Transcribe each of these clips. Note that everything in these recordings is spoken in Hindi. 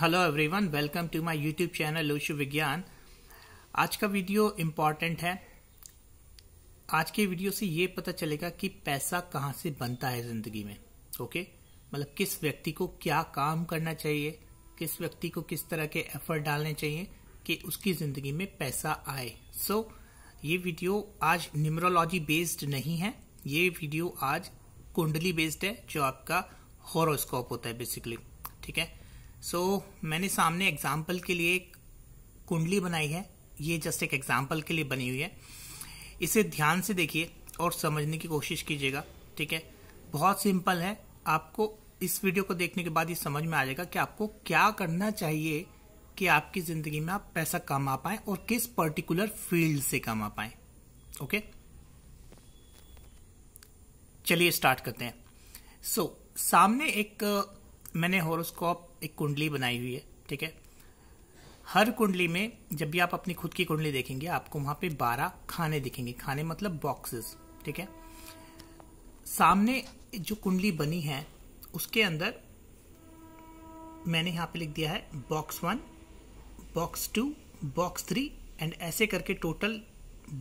hello everyone welcome to my YouTube channel ओशु विज्ञान आज का वीडियो इम्पॉर्टेंट है आज के वीडियो से ये पता चलेगा कि पैसा कहाँ से बनता है ज़िंदगी में ओके मतलब किस व्यक्ति को क्या काम करना चाहिए किस व्यक्ति को किस तरह के एफर्ट डालने चाहिए कि उसकी ज़िंदगी में पैसा आए सो so, ये वीडियो आज न्यूमरोलॉजी बेस्ड नहीं है ये वीडियो आज कुंडली बेस्ड है जो आपका हॉरोस्कोप होता है बेसिकली ठीक है सो so, मैंने सामने एग्जाम्पल के लिए एक कुंडली बनाई है ये जस्ट एक एग्जाम्पल के लिए बनी हुई है इसे ध्यान से देखिए और समझने की कोशिश कीजिएगा ठीक है बहुत सिंपल है आपको इस वीडियो को देखने के बाद ये समझ में आ जाएगा कि आपको क्या करना चाहिए कि आपकी ज़िंदगी में आप पैसा कमा पाएं और किस पर्टिकुलर फील्ड से कमा पाए ओके चलिए स्टार्ट करते हैं सो so, सामने एक मैंने हॉरोस्कोप एक कुंडली बनाई हुई है ठीक है हर कुंडली में जब भी आप अपनी खुद की कुंडली देखेंगे आपको वहां पे बारह खाने दिखेंगे खाने मतलब बॉक्सेस ठीक है सामने जो कुंडली बनी है उसके अंदर मैंने यहां पे लिख दिया है box one box two box three and ऐसे करके टोटल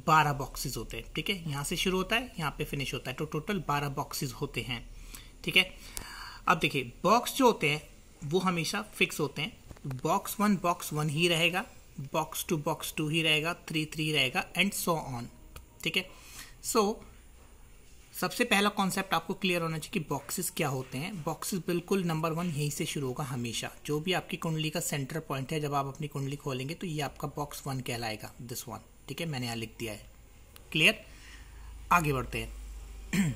बारह बॉक्सेस होते हैं ठीक है यहां से शुरू होता है यहां पे फिनिश होता है तो टोटल बारह बॉक्सेज होते हैं ठीक है अब देखिए बॉक्स जो होते हैं वो हमेशा फिक्स होते हैं बॉक्स वन बॉक्स वन ही रहेगा बॉक्स टू बॉक्स टू ही रहेगा थ्री थ्री रहेगा एंड सो ऑन ठीक है सो सबसे पहला कॉन्सेप्ट आपको क्लियर होना चाहिए कि बॉक्सेस क्या होते हैं बॉक्सेस बिल्कुल नंबर वन यहीं से शुरू होगा हमेशा जो भी आपकी कुंडली का सेंटर पॉइंट है जब आप अपनी कुंडली खोलेंगे तो ये आपका बॉक्स वन कहलाएगा दिस वन ठीक है मैंने यहाँ लिख दिया है क्लियर आगे बढ़ते हैं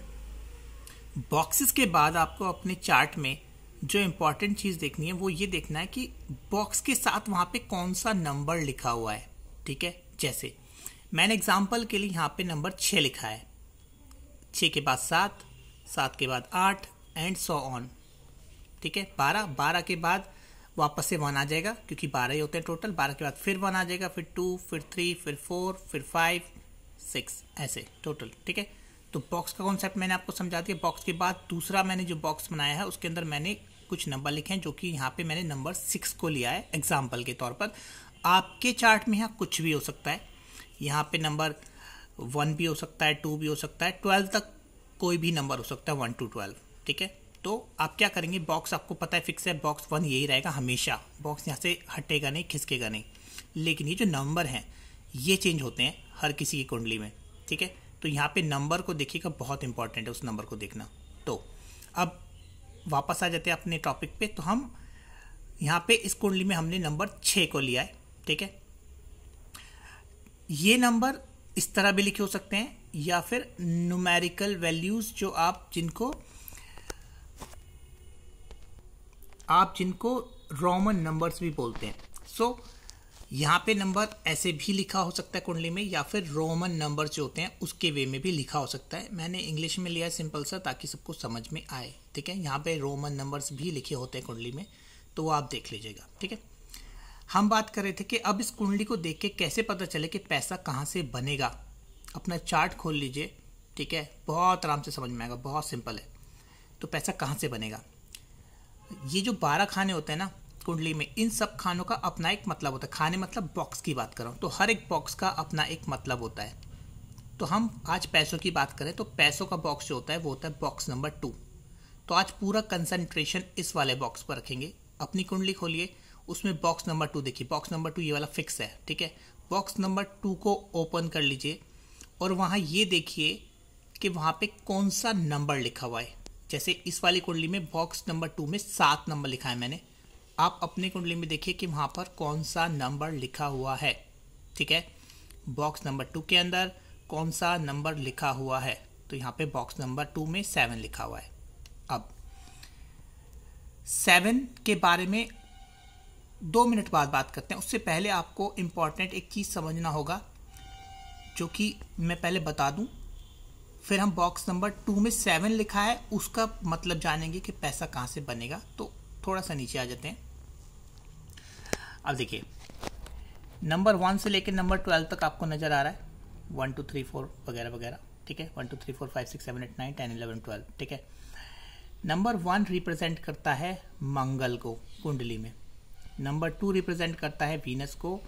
बॉक्सेस के बाद आपको अपने चार्ट में जो इम्पॉर्टेंट चीज़ देखनी है वो ये देखना है कि बॉक्स के साथ वहाँ पे कौन सा नंबर लिखा हुआ है ठीक है जैसे मैंने एग्जाम्पल के लिए यहाँ पे नंबर छः लिखा है छः के बाद सात सात के बाद आठ एंड सो ऑन ठीक है बारह बारह के बाद वापस से वन आ जाएगा क्योंकि बारह ही होते हैं टोटल बारह के बाद फिर वन आ जाएगा फिर टू फिर थ्री फिर फोर फिर फाइव सिक्स ऐसे टोटल ठीक है तो बॉक्स का कॉन्सेप्ट मैंने आपको समझा दिया बॉक्स के बाद दूसरा मैंने जो बॉक्स बनाया है उसके अंदर मैंने कुछ नंबर लिखे हैं जो कि यहाँ पे मैंने नंबर सिक्स को लिया है एग्जाम्पल के तौर पर आपके चार्ट में यहाँ कुछ भी हो सकता है यहाँ पे नंबर वन भी हो सकता है टू भी हो सकता है ट्वेल्व तक कोई भी नंबर हो सकता है वन टू ट्वेल्व ठीक है तो आप क्या करेंगे बॉक्स आपको पता है फिक्स है बॉक्स वन यही रहेगा हमेशा बॉक्स यहाँ से हटेगा नहीं खिसकेगा नहीं लेकिन ये जो नंबर हैं ये चेंज होते हैं हर किसी की कुंडली में ठीक है तो यहाँ पे नंबर को देखिएगा बहुत इंपॉर्टेंट है उस नंबर को देखना तो अब वापस आ जाते हैं अपने टॉपिक पे तो हम यहाँ पे इस कुंडली में हमने नंबर छः को लिया है ठीक है ये नंबर इस तरह भी लिखे हो सकते हैं या फिर नुमेरिकल वैल्यूज़ जो आप जिनको आप जिनको रोमन नंबर्स भी बोलते हैं सो so, यहाँ पे नंबर ऐसे भी लिखा हो सकता है कुंडली में या फिर रोमन नंबर जो होते हैं उसके वे में भी लिखा हो सकता है मैंने इंग्लिश में लिया सिंपल सा ताकि सबको समझ में आए ठीक है यहाँ पे रोमन नंबर्स भी लिखे होते हैं कुंडली में तो वो आप देख लीजिएगा ठीक है हम बात कर रहे थे कि अब इस कुंडली को देख के कैसे पता चले कि पैसा कहाँ से बनेगा अपना चार्ट खोल लीजिए ठीक है बहुत आराम से समझ में आएगा बहुत सिंपल है तो पैसा कहाँ से बनेगा ये जो बारह खाने होते हैं ना कुंडली में इन सब खानों का अपना एक मतलब होता है खाने मतलब बॉक्स की बात कर रहा हूँ तो हर एक बॉक्स का अपना एक मतलब होता है तो हम आज पैसों की बात करें तो पैसों का बॉक्स जो होता है वो होता है बॉक्स नंबर टू तो आज पूरा कंसंट्रेशन इस वाले बॉक्स पर रखेंगे अपनी कुंडली खोलिए उसमें बॉक्स नंबर टू देखिए बॉक्स नंबर टू ये वाला फिक्स है ठीक है बॉक्स नंबर टू को ओपन कर लीजिए और वहाँ ये देखिए कि वहाँ पे कौन सा नंबर लिखा हुआ है जैसे इस वाली कुंडली में बॉक्स नंबर टू में सात नंबर लिखा है मैंने आप अपनी कुंडली में देखिए कि वहाँ पर कौन सा नंबर लिखा हुआ है ठीक है बॉक्स नंबर टू के अंदर कौन सा नंबर लिखा हुआ है तो यहाँ पे बॉक्स नंबर टू में सेवन लिखा हुआ है अब सेवन के बारे में दो मिनट बाद बात करते हैं उससे पहले आपको इम्पॉर्टेंट एक चीज़ समझना होगा जो कि मैं पहले बता दूं फिर हम बॉक्स नंबर टू में सेवन लिखा है उसका मतलब जानेंगे कि पैसा कहाँ से बनेगा तो थोड़ा सा नीचे आ जाते हैं अब देखिए नंबर वन से लेकर नंबर ट्वेल्व तक आपको नज़र आ रहा है वन टू थ्री फोर वगैरह वगैरह ठीक है one two three four five six seven eight nine ten eleven twelve ठीक है नंबर वन रिप्रेजेंट करता है मंगल को कुंडली में नंबर टू रिप्रेजेंट करता है वीनस को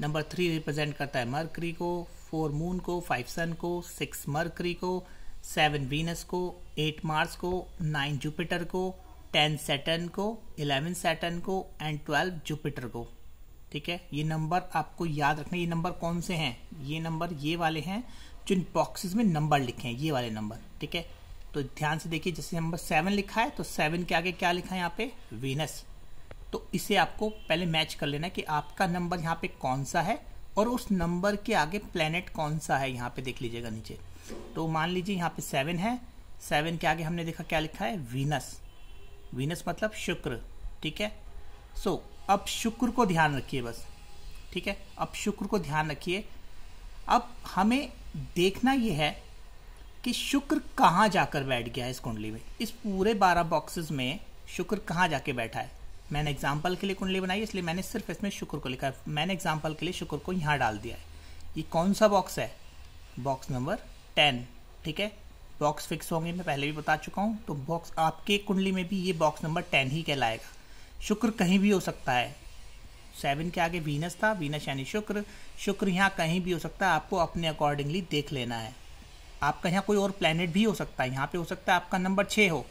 नंबर थ्री रिप्रेजेंट करता है मर्करी को फोर मून को फाइव सन को सिक्स मर्करी को सेवन वीनस को एट मार्स को नाइन जुपिटर को टेन सेटन को इलेवन सेटन को एंड ट्वेल्व जुपिटर को ठीक है ये नंबर आपको याद रखना ये नंबर कौन से हैं ये नंबर ये वाले हैं जो बॉक्सेस में नंबर लिखे हैं ये वाले नंबर ठीक है तो ध्यान से देखिए जैसे नंबर सेवन लिखा है तो सेवन के आगे क्या लिखा है यहाँ पे वीनस तो इसे आपको पहले मैच कर लेना कि आपका नंबर यहाँ पे कौन सा है और उस नंबर के आगे प्लेनेट कौन सा है यहाँ पे देख लीजिएगा नीचे तो मान लीजिए यहाँ पे सेवन है सेवन के आगे हमने देखा क्या लिखा है वीनस वीनस मतलब शुक्र ठीक है सो so, अब शुक्र को ध्यान रखिए बस ठीक है अब शुक्र को ध्यान रखिए अब हमें देखना यह है कि शुक्र कहाँ जाकर बैठ गया है इस कुंडली में इस पूरे बारह बॉक्सेस में शुक्र कहाँ जाके बैठा है मैंने एग्जाम्पल के लिए कुंडली बनाई इसलिए मैंने सिर्फ इसमें शुक्र को लिखा है मैंने एग्जाम्पल के लिए शुक्र को यहाँ डाल दिया है ये कौन सा बॉक्स है बॉक्स नंबर टेन ठीक है बॉक्स फिक्स होंगे मैं पहले भी बता चुका हूँ तो बॉक्स आपके कुंडली में भी ये बॉक्स नंबर टेन ही कहलाएगा शुक्र कहीं भी हो सकता है सेवन के आगे वीनस था वीनस यानी शुक्र शुक्र यहाँ कहीं भी हो सकता है आपको अपने अकॉर्डिंगली देख लेना है आपका यहाँ कोई और प्लानट भी हो सकता है यहाँ पे हो सकता है आपका नंबर छः हो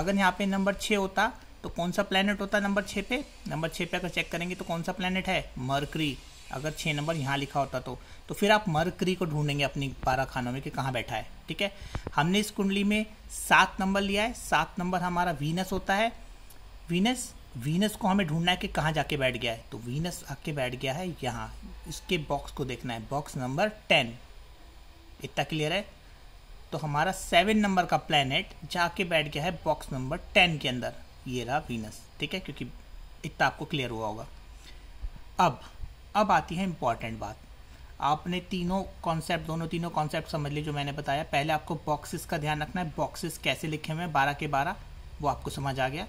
अगर यहाँ पे नंबर छः होता तो कौन सा प्लानट होता नंबर छः पे नंबर छः पे अगर चेक करेंगे तो कौन सा प्लानट है मरकरी अगर छः नंबर यहाँ लिखा होता तो तो फिर आप मरकरी को ढूंढेंगे अपनी बारह खानों में कि कहाँ बैठा है ठीक है हमने इस कुंडली में सात नंबर लिया है सात नंबर हमारा वीनस होता है वीनस वीनस को हमें ढूंढना है कि कहाँ जाके बैठ गया है तो वीनस आके बैठ गया है यहाँ इसके बॉक्स को देखना है बॉक्स नंबर टेन इतना क्लियर है तो हमारा सेवन नंबर का प्लानट जाके बैठ गया है बॉक्स नंबर टेन के अंदर ये रहा वीनस ठीक है क्योंकि इतना आपको क्लियर हुआ होगा अब अब आती है इम्पॉर्टेंट बात आपने तीनों कॉन्सेप्ट दोनों तीनों कॉन्सेप्ट समझ लिए जो मैंने बताया पहले आपको बॉक्सेस का ध्यान रखना है बॉक्सेस कैसे लिखे हुए हैं बारह के बारह वो आपको समझ आ गया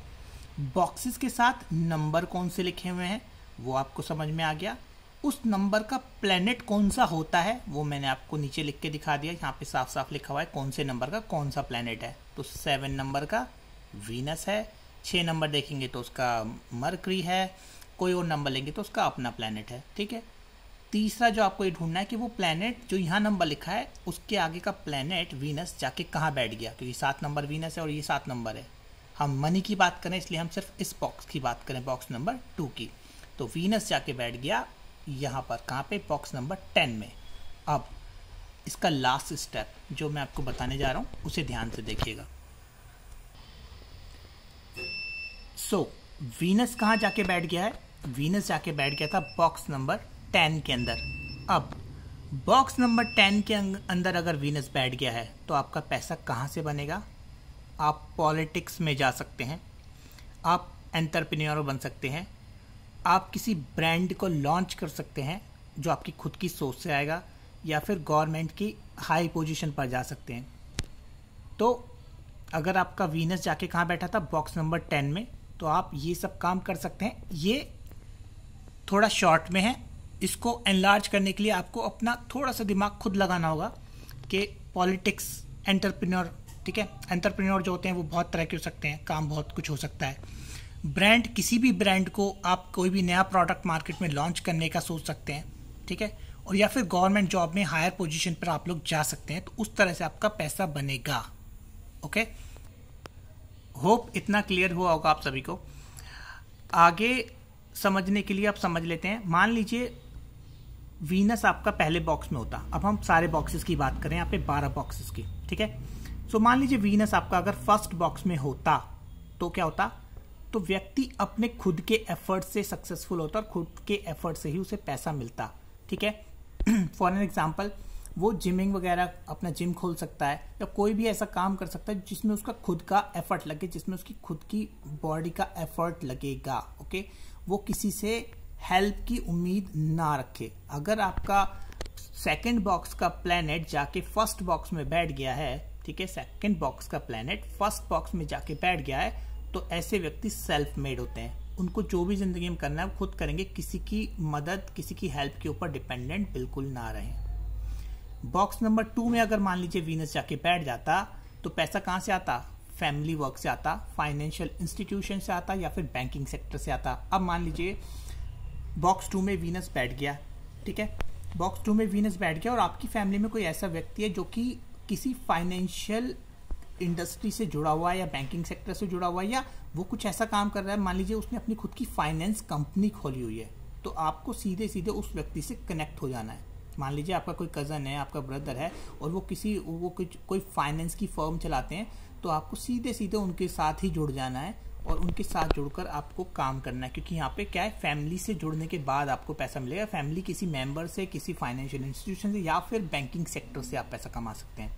बॉक्सेस के साथ नंबर कौन से लिखे हुए हैं वो आपको समझ में आ गया उस नंबर का प्लेनेट कौन सा होता है वो मैंने आपको नीचे लिख के दिखा दिया यहाँ पे साफ साफ लिखा हुआ है कौन से नंबर का कौन सा प्लेनेट है तो सेवन नंबर का वीनस है छः नंबर देखेंगे तो उसका मरकरी है कोई और नंबर लेंगे तो उसका अपना प्लानट है ठीक है तीसरा जो आपको ये ढूंढना है कि वो प्लेनेट जो यहाँ नंबर लिखा है उसके आगे का प्लानट वीनस जाके कहाँ बैठ गया क्योंकि सात नंबर वीनस है और ये सात नंबर है हम मनी की बात करें इसलिए हम सिर्फ इस बॉक्स की बात करें बॉक्स नंबर टू की तो वीनस जाके बैठ गया यहाँ पर कहाँ पे बॉक्स नंबर टेन में अब इसका लास्ट स्टेप जो मैं आपको बताने जा रहा हूँ उसे ध्यान से देखिएगा सो so, वीनस कहाँ जाके बैठ गया है वीनस जाके बैठ गया था बॉक्स नंबर टेन के अंदर अब बॉक्स नंबर टेन के अंदर अगर वीनस बैठ गया है तो आपका पैसा कहाँ से बनेगा आप पॉलिटिक्स में जा सकते हैं आप एंटरप्रेन्योर बन सकते हैं आप किसी ब्रांड को लॉन्च कर सकते हैं जो आपकी खुद की सोच से आएगा या फिर गवर्नमेंट की हाई पोजीशन पर जा सकते हैं तो अगर आपका वीनस जाके कहाँ बैठा था बॉक्स नंबर टेन में तो आप ये सब काम कर सकते हैं ये थोड़ा शॉर्ट में है इसको एनलार्ज करने के लिए आपको अपना थोड़ा सा दिमाग खुद लगाना होगा कि पॉलिटिक्स एंटरप्रेन्योर ठीक है एंटरप्रेन्योर जो होते हैं वो बहुत तरह के हो सकते हैं काम बहुत कुछ हो सकता है ब्रांड किसी भी ब्रांड को आप कोई भी नया प्रोडक्ट मार्केट में लॉन्च करने का सोच सकते हैं ठीक है और या फिर गवर्नमेंट जॉब में हायर पोजीशन पर आप लोग जा सकते हैं तो उस तरह से आपका पैसा बनेगा ओके होप इतना क्लियर हुआ होगा आप सभी को आगे समझने के लिए आप समझ लेते हैं मान लीजिए वीनस आपका पहले बॉक्स में होता अब हम सारे बॉक्सेस की बात करें यहाँ पे बारह बॉक्सेस की ठीक है सो मान लीजिए वीनस आपका अगर फर्स्ट बॉक्स में होता तो क्या होता तो व्यक्ति अपने खुद के एफर्ट से सक्सेसफुल होता और खुद के एफर्ट से ही उसे पैसा मिलता ठीक है फॉर एन एग्जाम्पल वो जिमिंग वगैरह अपना जिम खोल सकता है या कोई भी ऐसा काम कर सकता है जिसमें उसका खुद का एफर्ट लगे जिसमें उसकी खुद की बॉडी का एफर्ट लगेगा ओके वो किसी से हेल्प की उम्मीद ना रखे अगर आपका सेकंड बॉक्स का प्लेनेट जाके फर्स्ट बॉक्स में बैठ गया है ठीक है सेकंड बॉक्स का प्लेनेट फर्स्ट बॉक्स में जाके बैठ गया है तो ऐसे व्यक्ति सेल्फ मेड होते हैं उनको जो भी ज़िंदगी में करना है वो खुद करेंगे किसी की मदद किसी की हेल्प के ऊपर डिपेंडेंट बिल्कुल ना रहें बॉक्स नंबर टू में अगर मान लीजिए वीनस जाके बैठ जाता तो पैसा कहाँ से आता फैमिली वर्क से आता फाइनेंशियल इंस्टीट्यूशन से आता या फिर बैंकिंग सेक्टर से आता अब मान लीजिए बॉक्स टू में वीनस बैठ गया ठीक है बॉक्स टू में वीनस बैठ गया और आपकी फैमिली में कोई ऐसा व्यक्ति है जो कि किसी फाइनेंशियल इंडस्ट्री से जुड़ा हुआ है या बैंकिंग सेक्टर से जुड़ा हुआ है या वो कुछ ऐसा काम कर रहा है मान लीजिए उसने अपनी खुद की फाइनेंस कंपनी खोली हुई है तो आपको सीधे सीधे उस व्यक्ति से कनेक्ट हो जाना है मान लीजिए आपका कोई कज़न है आपका ब्रदर है और वो किसी वो कुछ कोई फाइनेंस की फर्म चलाते हैं तो आपको सीधे सीधे उनके साथ ही जुड़ जाना है और उनके साथ जुड़कर आपको काम करना है क्योंकि यहाँ पे क्या है फैमिली से जुड़ने के बाद आपको पैसा मिलेगा फैमिली किसी मेंबर से किसी फाइनेंशियल इंस्टीट्यूशन से या फिर बैंकिंग सेक्टर से आप पैसा कमा सकते हैं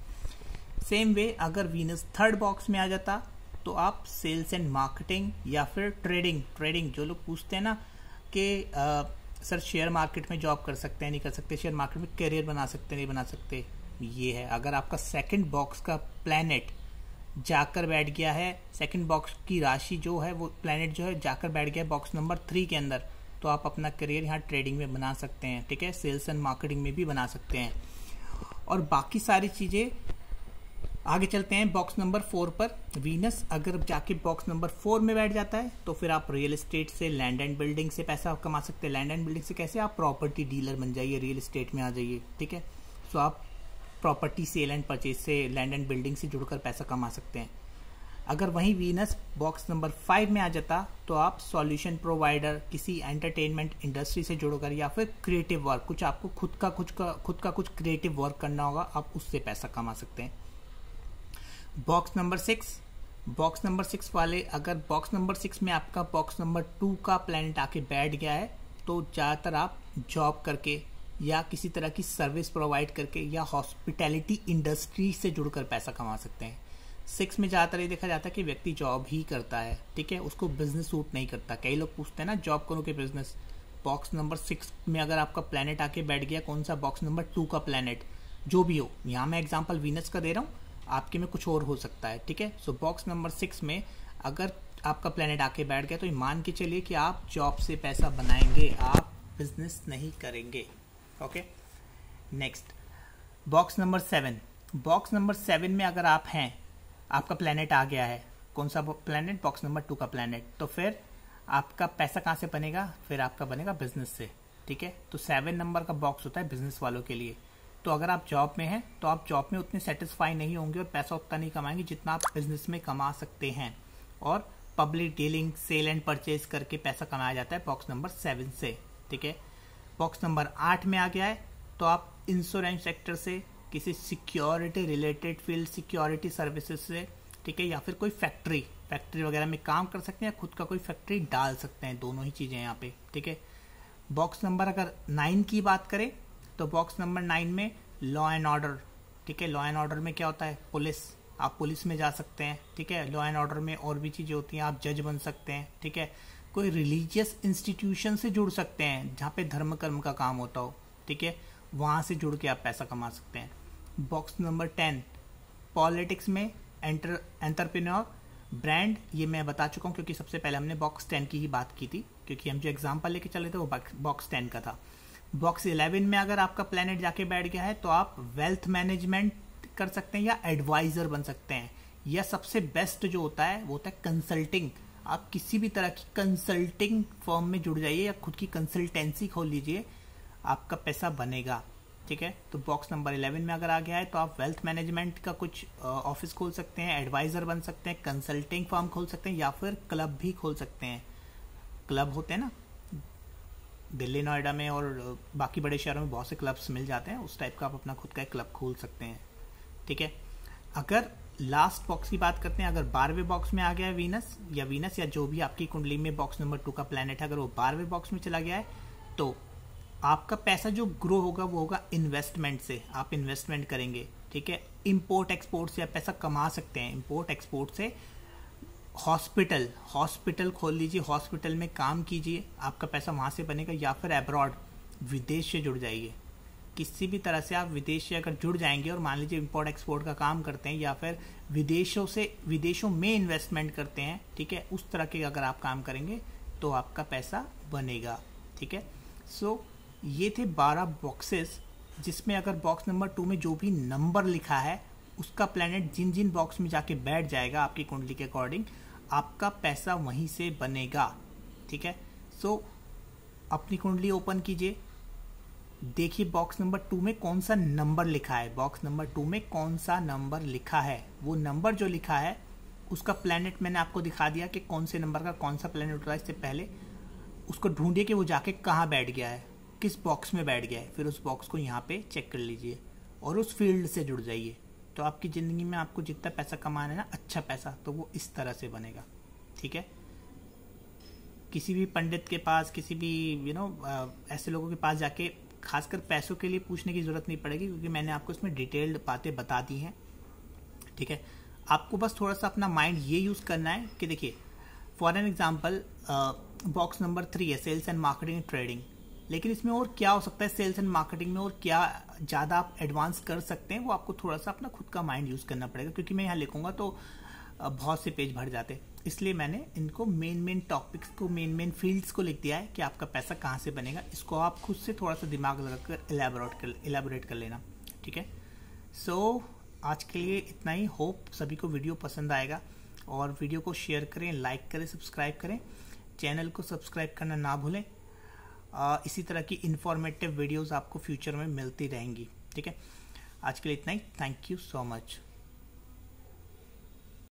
सेम वे अगर वीनस थर्ड बॉक्स में आ जाता तो आप सेल्स एंड मार्केटिंग या फिर ट्रेडिंग ट्रेडिंग जो लोग पूछते हैं ना कि सर शेयर मार्केट में जॉब कर सकते हैं नहीं कर सकते शेयर मार्केट में करियर बना सकते नहीं बना सकते ये है अगर आपका सेकंड बॉक्स का प्लानट जाकर बैठ गया है सेकंड बॉक्स की राशि जो है वो प्लानट जो है जाकर बैठ गया है बॉक्स नंबर थ्री के अंदर तो आप अपना करियर यहाँ ट्रेडिंग में बना सकते हैं ठीक है सेल्स एंड मार्केटिंग में भी बना सकते हैं और बाकी सारी चीज़ें आगे चलते हैं बॉक्स नंबर फोर पर वीनस अगर जाके बॉक्स नंबर फोर में बैठ जाता है तो फिर आप रियल एस्टेट से लैंड एंड बिल्डिंग से पैसा कमा सकते हैं लैंड एंड बिल्डिंग से कैसे आप प्रॉपर्टी डीलर बन जाइए रियल एस्टेट में आ जाइए ठीक है सो आप प्रॉपर्टी सेल एंड परचेज से लैंड एंड बिल्डिंग से जुड़कर पैसा कमा सकते हैं अगर वहीं वीनस बॉक्स नंबर फाइव में आ जाता तो आप सॉल्यूशन प्रोवाइडर किसी एंटरटेनमेंट इंडस्ट्री से जुड़कर या फिर क्रिएटिव वर्क कुछ आपको खुद का कुछ का खुद का कुछ क्रिएटिव वर्क करना होगा आप उससे पैसा कमा सकते हैं box number six box number six वाले अगर बॉक्स नंबर सिक्स में आपका बॉक्स नंबर टू का प्लानट आके बैठ गया है तो ज़्यादातर आप जॉब करके या किसी तरह की सर्विस प्रोवाइड करके या हॉस्पिटैलिटी इंडस्ट्री से जुड़कर पैसा कमा सकते हैं सिक्स में ज़्यादातर ये देखा जाता है कि व्यक्ति जॉब ही करता है ठीक है उसको बिजनेस सूट नहीं करता कई लोग पूछते हैं ना जॉब करो कि बिजनेस बॉक्स नंबर सिक्स में अगर आपका प्लानट आके बैठ गया कौन सा बॉक्स नंबर टू का प्लानट जो भी हो यहाँ मैं एग्जाम्पल वीनस का दे रहा हूँ आपके में कुछ और हो सकता है ठीक है सो बॉक्स नंबर सिक्स में अगर आपका प्लानट आके बैठ गया तो ये मान के चलिए कि आप जॉब से पैसा बनाएंगे आप बिजनेस नहीं करेंगे okay next box number seven box number seven में अगर आप हैं आपका प्लानट आ गया है कौन सा प्लानट बॉक्स नंबर टू का प्लानट तो फिर आपका पैसा कहाँ से बनेगा फिर आपका बनेगा बिजनेस से ठीक है तो सेवन नंबर का बॉक्स होता है बिजनेस वालों के लिए तो अगर आप जॉब में हैं तो आप जॉब में उतने सेटिस्फाई नहीं होंगे और पैसा उतना नहीं कमाएंगे जितना आप बिजनेस में कमा सकते हैं और public dealing sale and purchase करके पैसा कमाया जाता है बॉक्स नंबर सेवन से ठीक है बॉक्स नंबर आठ में आ गया है तो आप इंश्योरेंस सेक्टर से किसी security related field security services से ठीक है या फिर कोई फैक्ट्री फैक्ट्री वगैरह में काम कर सकते हैं खुद का कोई फैक्ट्री डाल सकते हैं दोनों ही चीज़ें यहाँ पे ठीक है बॉक्स नंबर अगर नाइन की बात करें तो बॉक्स नंबर नाइन में लॉ एंड ऑर्डर ठीक है लॉ एंड ऑर्डर में क्या होता है पुलिस आप पुलिस में जा सकते हैं ठीक है लॉ एंड ऑर्डर में और भी चीज़ें होती हैं आप जज बन सकते हैं ठीक है कोई रिलीजियस इंस्टीट्यूशन से जुड़ सकते हैं जहाँ पे धर्म कर्म का काम होता हो ठीक है वहाँ से जुड़ के आप पैसा कमा सकते हैं बॉक्स नंबर टेन पॉलिटिक्स में एंटर एंटरप्रेन्योर ब्रांड ये मैं बता चुका हूँ क्योंकि सबसे पहले हमने बॉक्स टेन की ही बात की थी क्योंकि हम जो एग्जाम्पल लेके चले थे वो बॉक्स टेन का था बॉक्स इलेवन में अगर आपका प्लानट जाके बैठ गया है तो आप वेल्थ मैनेजमेंट कर सकते हैं या एडवाइज़र बन सकते हैं या सबसे बेस्ट जो होता है वो होता है कंसल्टिंग आप किसी भी तरह की कंसल्टिंग फॉर्म में जुड़ जाइए या खुद की कंसल्टेंसी खोल लीजिए आपका पैसा बनेगा ठीक है तो बॉक्स नंबर इलेवन में अगर आ गया है तो आप वेल्थ मैनेजमेंट का कुछ ऑफिस खोल सकते हैं एडवाइज़र बन सकते हैं कंसल्टिंग फॉर्म खोल सकते हैं या फिर क्लब भी खोल सकते हैं क्लब होते हैं ना दिल्ली नोएडा में और बाकी बड़े शहरों में बहुत से क्लब्स मिल जाते हैं उस टाइप का आप अपना खुद का एक क्लब खोल सकते हैं ठीक है अगर लास्ट बॉक्स की बात करते हैं अगर बारहवें बॉक्स में आ गया है वीनस या वीनस या जो भी आपकी कुंडली में बॉक्स नंबर टू का प्लानट है अगर वो बारहवें बॉक्स में चला गया है तो आपका पैसा जो ग्रो होगा वो होगा इन्वेस्टमेंट से आप इन्वेस्टमेंट करेंगे ठीक है इम्पोर्ट एक्सपोर्ट से आप पैसा कमा सकते हैं इम्पोर्ट एक्सपोर्ट से हॉस्पिटल हॉस्पिटल खोल लीजिए हॉस्पिटल में काम कीजिए आपका पैसा वहाँ से बनेगा या फिर एब्रॉड विदेश से जुड़ जाइए किसी भी तरह से आप विदेश से अगर जुड़ जाएंगे और मान लीजिए इम्पोर्ट एक्सपोर्ट का काम करते हैं या फिर विदेशों से विदेशों में इन्वेस्टमेंट करते हैं ठीक है उस तरह के अगर आप काम करेंगे तो आपका पैसा बनेगा ठीक है सो so, ये थे बारह बॉक्सेस जिसमें अगर बॉक्स नंबर टू में जो भी नंबर लिखा है उसका प्लैनेट जिन जिन बॉक्स में जाके बैठ जाएगा आपकी कुंडली के अकॉर्डिंग आपका पैसा वहीं से बनेगा ठीक है सो so, अपनी कुंडली ओपन कीजिए देखिए बॉक्स नंबर टू में कौन सा नंबर लिखा है बॉक्स नंबर टू में कौन सा नंबर लिखा है वो नंबर जो लिखा है उसका प्लानट मैंने आपको दिखा दिया कि कौन से नंबर का कौन सा प्लानट रहा है इससे पहले उसको ढूंढिए कि वो जाके कहाँ बैठ गया है किस बॉक्स में बैठ गया है फिर उस बॉक्स को यहाँ पे चेक कर लीजिए और उस फील्ड से जुड़ जाइए तो आपकी ज़िंदगी में आपको जितना पैसा कमाना है ना अच्छा पैसा तो वो इस तरह से बनेगा ठीक है किसी भी पंडित के पास किसी भी यू you नो know, ऐसे लोगों के पास जाके खासकर पैसों के लिए पूछने की ज़रूरत नहीं पड़ेगी क्योंकि मैंने आपको इसमें डिटेल्ड बातें बता दी हैं ठीक है आपको बस थोड़ा सा अपना माइंड ये यूज़ करना है कि देखिए for an example box number three है सेल्स एंड मार्केटिंग ट्रेडिंग लेकिन इसमें और क्या हो सकता है सेल्स एंड मार्केटिंग में और क्या ज़्यादा आप एडवांस कर सकते हैं वो आपको थोड़ा सा अपना खुद का माइंड यूज़ करना पड़ेगा क्योंकि मैं यहाँ लिखूंगा तो बहुत से पेज भर जाते इसलिए मैंने इनको मेन मेन टॉपिक्स को मेन मेन फील्ड्स को लिख दिया है कि आपका पैसा कहाँ से बनेगा इसको आप खुद से थोड़ा सा दिमाग लगाकर एलेबोरेट कर एलेबोरेट कर लेना ठीक है सो so, आज के लिए इतना ही होप सभी को वीडियो पसंद आएगा और वीडियो को शेयर करें लाइक करें सब्सक्राइब करें चैनल को सब्सक्राइब करना ना भूलें इसी तरह की इन्फॉर्मेटिव वीडियोज़ आपको फ्यूचर में मिलती रहेंगी ठीक है आज के लिए इतना ही थैंक यू सो मच